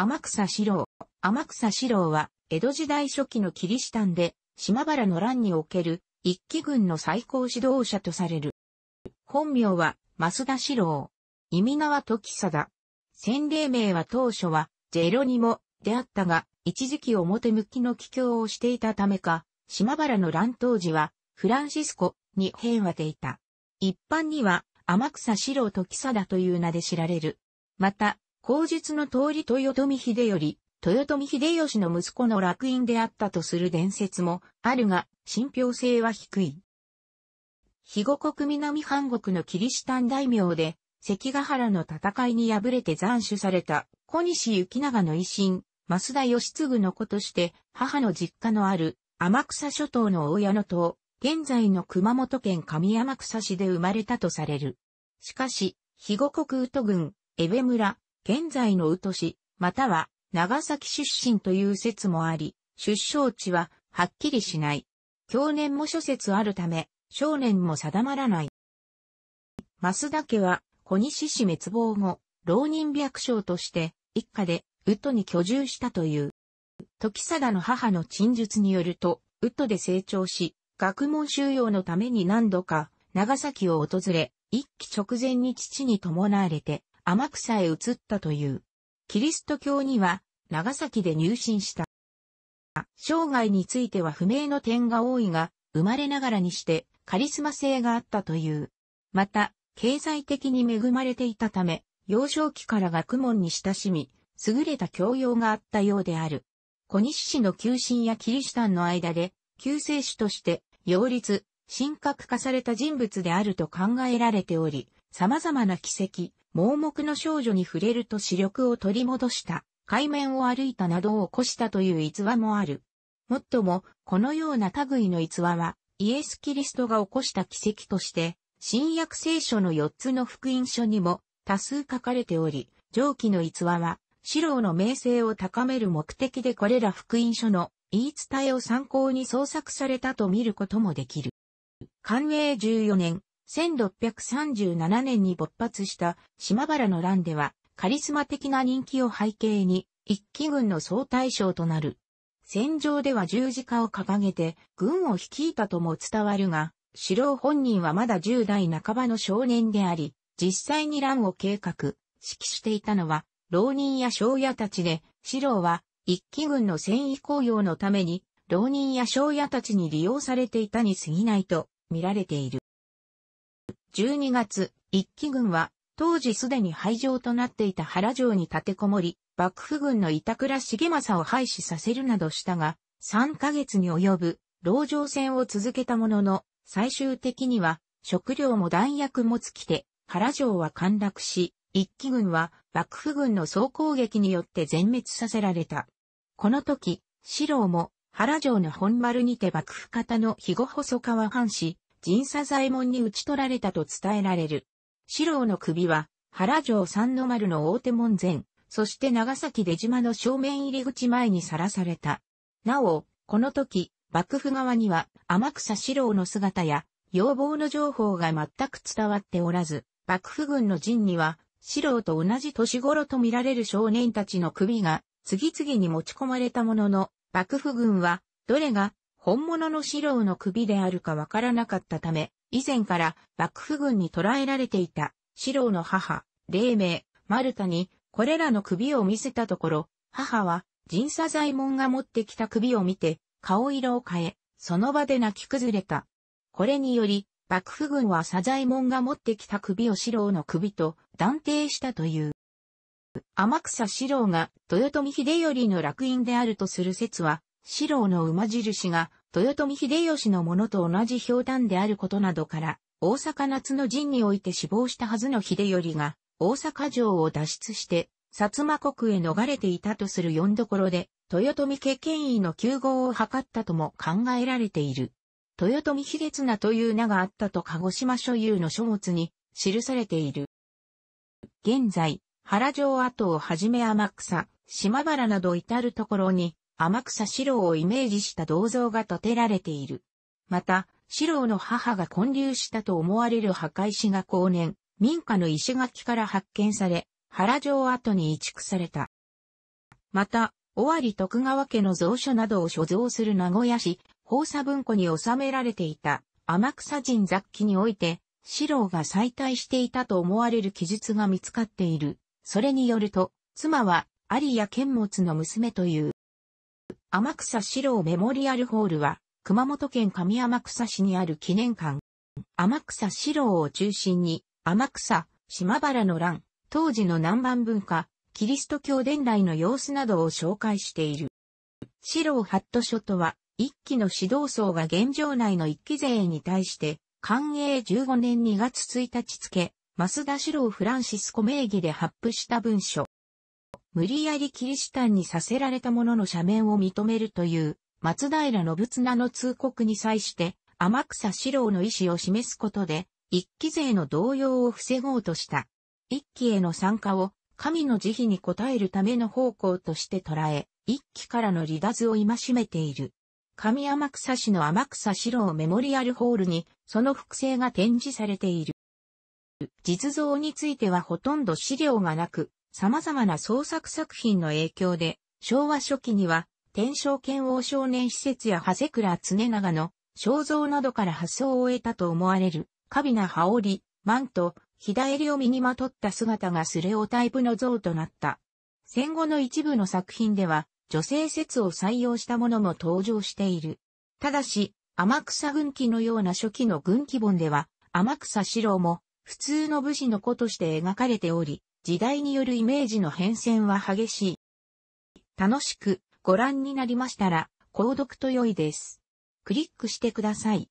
天草四郎。天草四郎は、江戸時代初期のキリシタンで、島原の乱における、一騎軍の最高指導者とされる。本名は、増田四郎。意味名は時貞。先例名は当初は、ジェロニモ、であったが、一時期表向きの帰郷をしていたためか、島原の乱当時は、フランシスコに変わていた。一般には、天草四郎時貞という名で知られる。また、口述の通り豊臣秀頼、豊臣秀吉の息子の楽印であったとする伝説もあるが、信憑性は低い。肥後国南半国のキリシタン大名で、関ヶ原の戦いに敗れて斬首された小西行長の維新、増田義継の子として、母の実家のある天草諸島の大の野島、現在の熊本県上天草市で生まれたとされる。しかし、肥後国宇都郡、江部村、現在の宇土市、または長崎出身という説もあり、出生地ははっきりしない。去年も諸説あるため、少年も定まらない。増田家は、小西氏滅亡後、浪人百姓として、一家で、ウッドに居住したという。時貞の母の陳述によると、ウッドで成長し、学問収容のために何度か、長崎を訪れ、一期直前に父に伴われて、天草へ移ったという。キリスト教には長崎で入信した。生涯については不明の点が多いが、生まれながらにしてカリスマ性があったという。また、経済的に恵まれていたため、幼少期から学問に親しみ、優れた教養があったようである。小西氏の求心やキリシタンの間で、救世主として、擁立、神格化された人物であると考えられており、様々な奇跡、盲目の少女に触れると視力を取り戻した、海面を歩いたなどを起こしたという逸話もある。もっとも、このような類の逸話は、イエス・キリストが起こした奇跡として、新約聖書の4つの福音書にも多数書かれており、上記の逸話は、四郎の名声を高める目的でこれら福音書の言い伝えを参考に創作されたと見ることもできる。寛永14年、1637年に勃発した島原の乱では、カリスマ的な人気を背景に、一騎軍の総大将となる。戦場では十字架を掲げて、軍を率いたとも伝わるが、四郎本人はまだ10代半ばの少年であり、実際に乱を計画、指揮していたのは、浪人や商屋たちで、四郎は、一騎軍の戦意公用のために、浪人や商屋たちに利用されていたに過ぎないと見られている。12月、一騎軍は、当時すでに廃城となっていた原城に立てこもり、幕府軍の板倉重政を廃止させるなどしたが、3ヶ月に及ぶ、牢城戦を続けたものの、最終的には、食料も弾薬も尽きて、原城は陥落し、一騎軍は幕府軍の総攻撃によって全滅させられた。この時、四郎も原城の本丸にて幕府方の肥後細川藩士、神左左門に討ち取られたと伝えられる。四郎の首は、原城三の丸の大手門前、そして長崎出島の正面入り口前にさらされた。なお、この時、幕府側には天草四郎の姿や要望の情報が全く伝わっておらず、幕府軍の陣には四郎と同じ年頃と見られる少年たちの首が次々に持ち込まれたものの、幕府軍はどれが本物の四郎の首であるかわからなかったため、以前から幕府軍に捕らえられていた四郎の母、黎明、マルタにこれらの首を見せたところ、母は神左左衛門が持ってきた首を見て顔色を変え、その場で泣き崩れた。これにより、幕府軍は左左衛門が持ってきた首を四郎の首と断定したという。天草四郎が豊臣秀頼の楽園であるとする説は四郎の馬印が、豊臣秀吉のものと同じ表炭であることなどから、大阪夏の陣において死亡したはずの秀頼が、大阪城を脱出して、薩摩国へ逃れていたとする四どころで、豊臣家権威の救護を図ったとも考えられている。豊臣秀綱という名があったと鹿児島所有の書物に記されている。現在、原城跡をはじめ天草、島原など至るところに天草四郎をイメージした銅像が建てられている。また、四郎の母が建立したと思われる墓石が後年、民家の石垣から発見され、原城跡に移築された。また、尾張徳川家の蔵書などを所蔵する名古屋市、放佐文庫に収められていた天草人雑記において、四郎が再退していたと思われる記述が見つかっている。それによると、妻は、有谷剣持の娘という。天草四郎メモリアルホールは、熊本県上天草市にある記念館。天草四郎を中心に、天草、島原の乱、当時の南蛮文化、キリスト教伝来の様子などを紹介している。四郎ハット書とは、一期の指導層が現状内の一期税に対して、寛永15年2月1日付、増田四郎フランシスコ名義で発布した文書。無理やりキリシタンにさせられた者の赦免を認めるという、松平信綱の通告に際して、天草四郎の意思を示すことで、一期勢の動揺を防ごうとした。一期への参加を、神の慈悲に応えるための方向として捉え、一期からの離脱を戒めている。上天草市の天草四郎メモリアルホールに、その複製が展示されている。実像についてはほとんど資料がなく、様々な創作作品の影響で、昭和初期には、天正剣王少年施設や長谷倉常長の肖像などから発想を得たと思われる、カビナ羽織、マント、左襟を身にまとった姿がスレオタイプの像となった。戦後の一部の作品では、女性説を採用したものも登場している。ただし、天草軍記のような初期の軍記本では、天草四郎も、普通の武士の子として描かれており、時代によるイメージの変遷は激しい。楽しくご覧になりましたら、購読と良いです。クリックしてください。